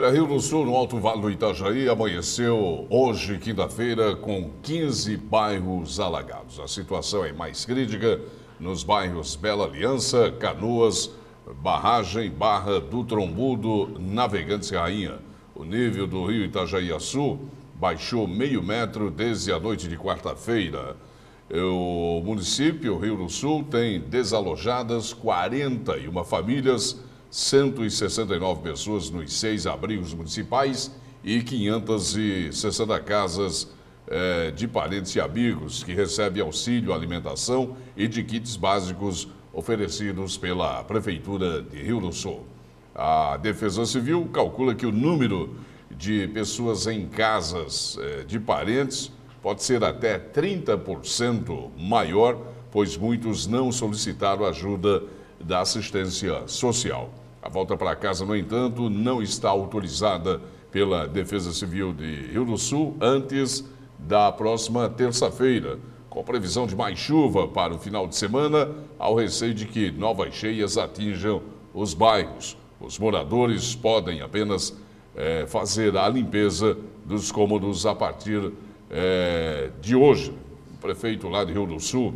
Olha, Rio do Sul, no Alto Vale do Itajaí, amanheceu hoje, quinta-feira, com 15 bairros alagados. A situação é mais crítica nos bairros Bela Aliança, Canoas, Barragem, Barra do Trombudo, Navegantes e Rainha. O nível do rio Itajaí-Açu baixou meio metro desde a noite de quarta-feira. O município, Rio do Sul, tem desalojadas 41 famílias 169 pessoas nos seis abrigos municipais e 560 casas eh, de parentes e amigos que recebem auxílio, alimentação e de kits básicos oferecidos pela Prefeitura de Rio do Sul. A Defesa Civil calcula que o número de pessoas em casas eh, de parentes pode ser até 30% maior, pois muitos não solicitaram ajuda da assistência social. A volta para casa, no entanto, não está autorizada pela Defesa Civil de Rio do Sul antes da próxima terça-feira, com previsão de mais chuva para o final de semana, ao receio de que novas cheias atinjam os bairros. Os moradores podem apenas é, fazer a limpeza dos cômodos a partir é, de hoje. O prefeito lá de Rio do Sul,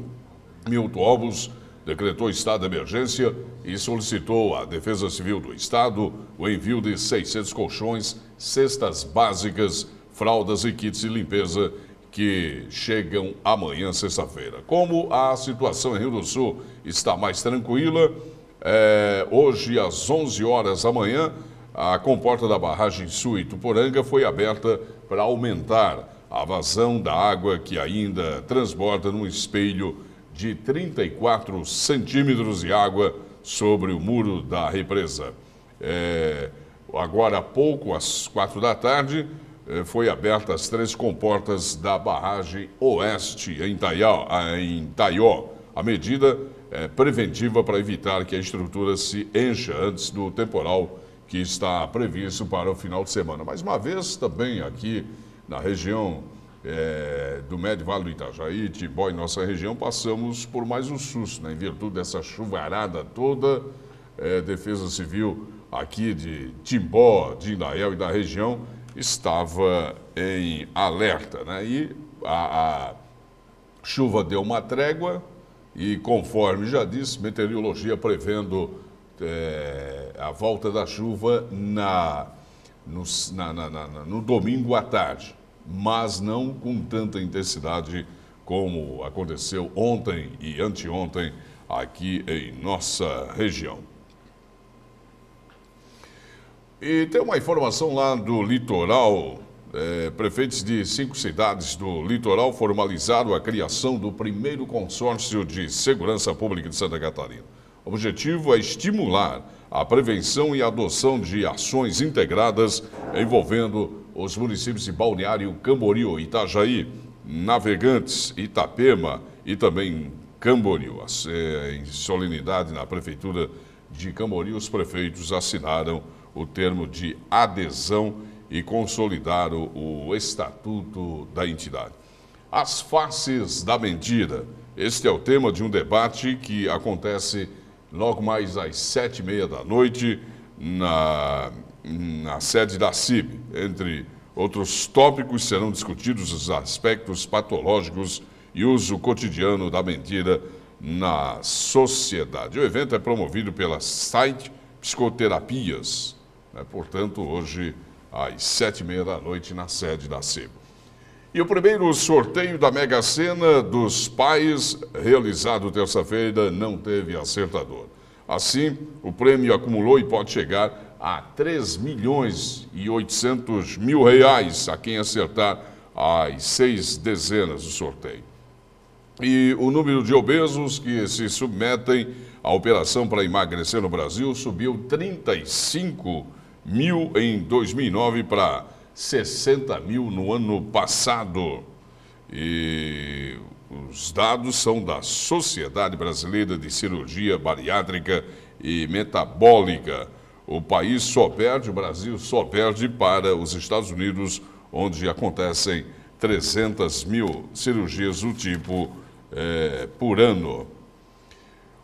Milton Alves, decretou estado de emergência e solicitou à Defesa Civil do Estado o envio de 600 colchões, cestas básicas, fraldas e kits de limpeza que chegam amanhã, sexta-feira. Como a situação em Rio do Sul está mais tranquila, é, hoje às 11 horas da manhã, a comporta da barragem Sul Ituporanga foi aberta para aumentar a vazão da água que ainda transborda num espelho de 34 centímetros de água sobre o muro da represa. É, agora há pouco, às quatro da tarde, é, foi aberta as três comportas da barragem oeste em Taió. Ah, em Taió. A medida é preventiva para evitar que a estrutura se encha antes do temporal que está previsto para o final de semana. Mais uma vez, também aqui na região é, do Médio Vale do Itajaí, Tibó e nossa região, passamos por mais um susto, né? em virtude dessa chuvarada toda, é, Defesa Civil aqui de Timbó, de Indaial e da região estava em alerta. Né? E a, a chuva deu uma trégua e, conforme já disse, meteorologia prevendo é, a volta da chuva na, no, na, na, na, no domingo à tarde mas não com tanta intensidade como aconteceu ontem e anteontem aqui em nossa região. E tem uma informação lá do litoral. É, prefeitos de cinco cidades do litoral formalizaram a criação do primeiro consórcio de segurança pública de Santa Catarina. O objetivo é estimular a prevenção e adoção de ações integradas envolvendo os municípios de Balneário Camboriú, Itajaí, Navegantes, Itapema e também Camboriú. Eh, em solenidade na Prefeitura de Camboriú, os prefeitos assinaram o termo de adesão e consolidaram o estatuto da entidade. As faces da mentira. Este é o tema de um debate que acontece logo mais às sete e meia da noite na na sede da CIB. Entre outros tópicos, serão discutidos os aspectos patológicos e uso cotidiano da mentira na sociedade. O evento é promovido pela Site Psicoterapias, né? portanto, hoje às sete e meia da noite na sede da CIB. E o primeiro sorteio da Mega Sena dos Pais, realizado terça-feira, não teve acertador. Assim, o prêmio acumulou e pode chegar a 3 milhões e 800 mil reais a quem acertar as seis dezenas do sorteio. E o número de obesos que se submetem à operação para emagrecer no Brasil subiu 35 mil em 2009 para 60 mil no ano passado. E os dados são da Sociedade Brasileira de Cirurgia Bariátrica e Metabólica. O país só perde, o Brasil só perde para os Estados Unidos, onde acontecem 300 mil cirurgias do tipo é, por ano.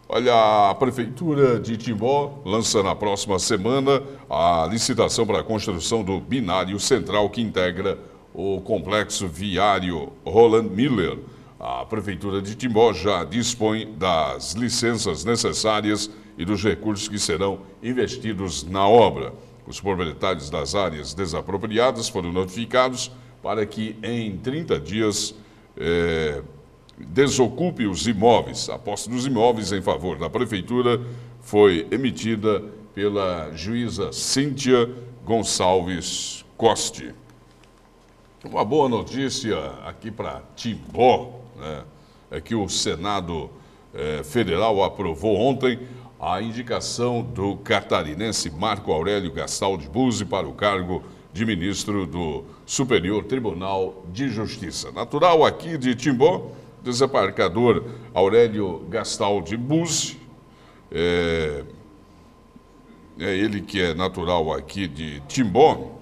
Olha, a Prefeitura de Timbó lança na próxima semana a licitação para a construção do binário central que integra o complexo viário Roland Miller. A Prefeitura de Timbó já dispõe das licenças necessárias para e dos recursos que serão investidos na obra. Os proprietários das áreas desapropriadas foram notificados para que em 30 dias é, desocupe os imóveis. A posse dos imóveis em favor da Prefeitura foi emitida pela juíza Cíntia Gonçalves Coste. Uma boa notícia aqui para Timbó né, é que o Senado eh, Federal aprovou ontem a indicação do catarinense Marco Aurélio Gastaldi Buzzi para o cargo de ministro do Superior Tribunal de Justiça. Natural aqui de Timbó, desembarcador Aurélio Gastaldi Buzzi, é, é ele que é natural aqui de Timbó,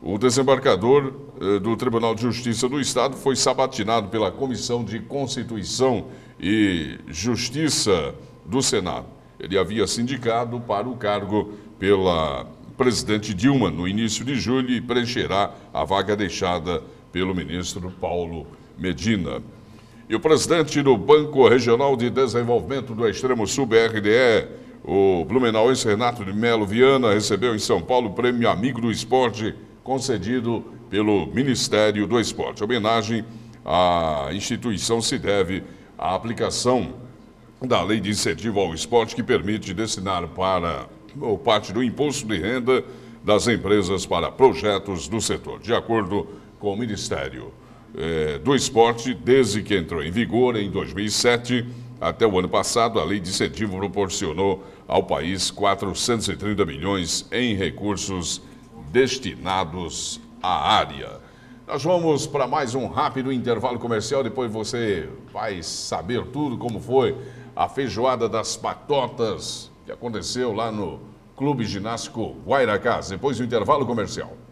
o desembarcador é, do Tribunal de Justiça do Estado foi sabatinado pela Comissão de Constituição e Justiça do Senado. Ele havia se indicado para o cargo pela presidente Dilma no início de julho e preencherá a vaga deixada pelo ministro Paulo Medina. E o presidente do Banco Regional de Desenvolvimento do Extremo Sul, BRDE, o blumenauense Renato de Melo Viana, recebeu em São Paulo o prêmio Amigo do Esporte, concedido pelo Ministério do Esporte. A homenagem à instituição se deve à aplicação da Lei de Incentivo ao Esporte que permite destinar para ou parte do imposto de renda das empresas para projetos do setor, de acordo com o Ministério eh, do Esporte, desde que entrou em vigor em 2007 até o ano passado, a lei de incentivo proporcionou ao país 430 milhões em recursos destinados à área. Nós vamos para mais um rápido intervalo comercial, depois você vai saber tudo como foi a feijoada das patotas que aconteceu lá no Clube Ginástico Guairacás, depois do intervalo comercial.